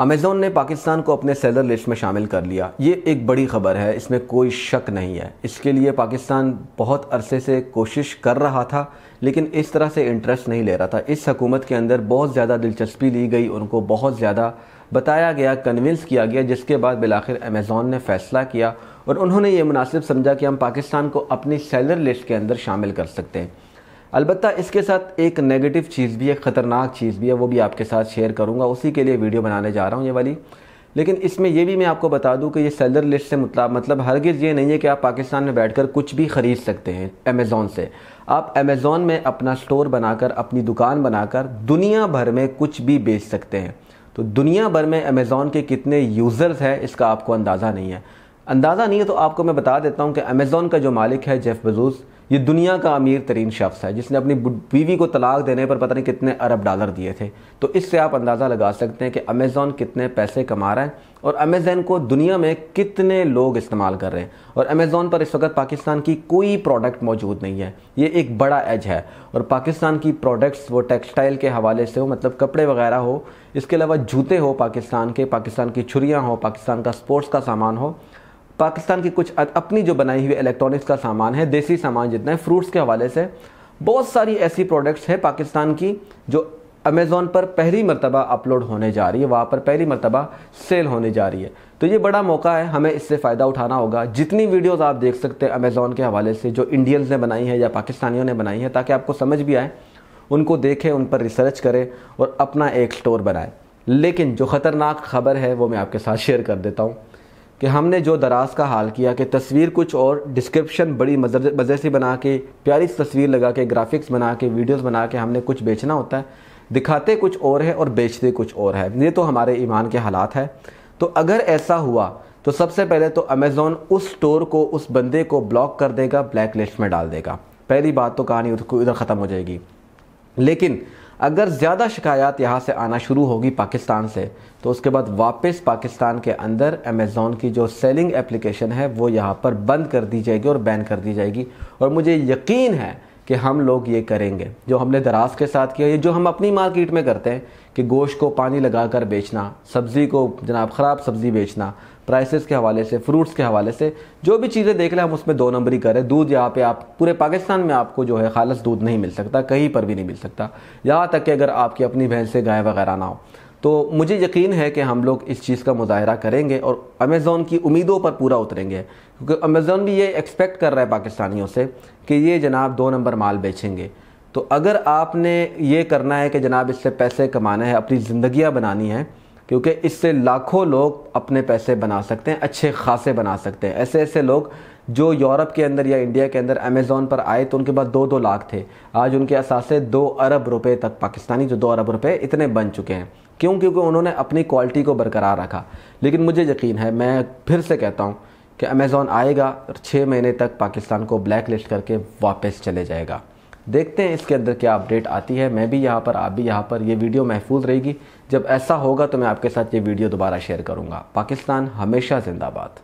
Amazon ने पाकिस्तान को अपने सेलर लिस्ट में शामिल कर लिया ये एक बड़ी खबर है इसमें कोई शक नहीं है इसके लिए पाकिस्तान बहुत अरसे से कोशिश कर रहा था लेकिन इस तरह से इंटरेस्ट नहीं ले रहा था इस हकूमत के अंदर बहुत ज़्यादा दिलचस्पी ली गई उनको बहुत ज़्यादा बताया गया कन्विंस किया गया जिसके बाद बिलाखिर अमेज़ोन ने फ़ैसला किया और उन्होंने ये मुनासिब समझा कि हम पाकिस्तान को अपनी सेलर लिस्ट के अंदर शामिल कर सकते हैं अलबत्त इसके साथ एक नेगेटिव चीज़ भी है ख़तरनाक चीज़ भी है वो भी आपके साथ शेयर करूँगा उसी के लिए वीडियो बनाने जा रहा हूँ ये वाली लेकिन इसमें यह भी मैं आपको बता दूं कि ये सेलर लिस्ट से मतलब मतलब हरगिज़ ये नहीं है कि आप पाकिस्तान में बैठकर कुछ भी ख़रीद सकते हैं अमेज़ोन से आप अमेज़ोन में अपना स्टोर बनाकर अपनी दुकान बनाकर दुनिया भर में कुछ भी बेच सकते हैं तो दुनिया भर में अमेज़ोन के कितने यूज़र्स हैं इसका आपको अंदाज़ा नहीं है अंदाज़ा नहीं है तो आपको मैं बता देता हूँ कि अमेज़ोन का जो मालिक है जेफ़ बजूस ये दुनिया का अमीर तरीन शख्स है जिसने अपनी बीवी को तलाक देने पर पता नहीं कितने अरब डॉलर दिए थे तो इससे आप अंदाज़ा लगा सकते हैं कि अमेज़ॉन कितने पैसे कमा रहा है और अमेज़न को दुनिया में कितने लोग इस्तेमाल कर रहे हैं और अमेज़ॉन पर इस वक्त पाकिस्तान की कोई प्रोडक्ट मौजूद नहीं है ये एक बड़ा एज है और पाकिस्तान की प्रोडक्ट्स वो टेक्सटाइल के हवाले से हो मतलब कपड़े वगैरह हो इसके अलावा जूते हो पाकिस्तान के पाकिस्तान की छुरियाँ हो पाकिस्तान का स्पोर्ट्स का सामान हो पाकिस्तान की कुछ अपनी जो बनाई हुई इलेक्ट्रॉनिक्स का सामान है देसी सामान जितना है फ्रूट्स के हवाले से बहुत सारी ऐसी प्रोडक्ट्स है पाकिस्तान की जो अमेज़ोन पर पहली मरतबा अपलोड होने जा रही है वहाँ पर पहली मरतबा सेल होने जा रही है तो ये बड़ा मौका है हमें इससे फ़ायदा उठाना होगा जितनी वीडियोस आप देख सकते हैं अमेज़ोन के हवाले से जो इंडियंस ने बनाई है या पाकिस्तानियों ने बनाई है ताकि आपको समझ भी आए उनको देखें उन पर रिसर्च करें और अपना एक स्टोर बनाए लेकिन जो ख़तरनाक खबर है वो मैं आपके साथ शेयर कर देता हूँ कि हमने जो दराज का हाल किया कि तस्वीर कुछ और डिस्क्रिप्शन बड़ी मज़े सी बना के प्यारी तस्वीर लगा के ग्राफिक्स बना के वीडियोस बना के हमने कुछ बेचना होता है दिखाते कुछ और है और बेचते कुछ और है ये तो हमारे ईमान के हालात है तो अगर ऐसा हुआ तो सबसे पहले तो अमेज़ोन उस स्टोर को उस बंदे को ब्लॉक कर देगा ब्लैक लिस्ट में डाल देगा पहली बात तो कहानी उधर ख़त्म हो जाएगी लेकिन अगर ज़्यादा शिकायत यहाँ से आना शुरू होगी पाकिस्तान से तो उसके बाद वापस पाकिस्तान के अंदर अमेज़ोन की जो सेलिंग एप्लीकेशन है वो यहाँ पर बंद कर दी जाएगी और बैन कर दी जाएगी और मुझे यकीन है कि हम लोग ये करेंगे जो हमने दराज के साथ किया ये जो हम अपनी मार्केट में करते हैं कि गोश्त को पानी लगा कर बेचना सब्ज़ी को जनाब ख़राब सब्ज़ी बेचना प्राइसेस के हवाले से फ्रूट्स के हवाले से जो भी चीज़ें देख लें हम उसमें दो नंबरी करें दूध यहाँ पे आप पूरे पाकिस्तान में आपको जो है खालस दूध नहीं मिल सकता कहीं पर भी नहीं मिल सकता यहाँ तक कि अगर आपकी अपनी भैंस से गाय वगैरह ना हो तो मुझे यकीन है कि हम लोग इस चीज़ का मुजाहरा करेंगे और अमेज़ोन की उम्मीदों पर पूरा उतरेंगे क्योंकि अमेज़ोन भी ये एक्सपेक्ट कर रहा है पाकिस्तानियों से कि ये जनाब दो नंबर माल बेचेंगे तो अगर आपने ये करना है कि जनाब इससे पैसे कमाने हैं अपनी ज़िंदियाँ बनानी हैं क्योंकि इससे लाखों लोग अपने पैसे बना सकते हैं अच्छे खासे बना सकते हैं ऐसे ऐसे लोग जो यूरोप के अंदर या इंडिया के अंदर अमेज़ोन पर आए तो उनके पास दो दो लाख थे आज उनके असासे दो अरब रुपए तक पाकिस्तानी जो दो अरब रुपए इतने बन चुके हैं क्यों क्योंकि उन्होंने अपनी क्वालिटी को बरकरार रखा लेकिन मुझे यकीन है मैं फिर से कहता हूँ कि अमेज़ोन आएगा और छः महीने तक पाकिस्तान को ब्लैक लिस्ट करके वापस चले जाएगा देखते हैं इसके अंदर क्या अपडेट आती है मैं भी यहाँ पर आप भी यहाँ पर यह वीडियो महफूज रहेगी जब ऐसा होगा तो मैं आपके साथ ये वीडियो दोबारा शेयर करूँगा पाकिस्तान हमेशा जिंदाबाद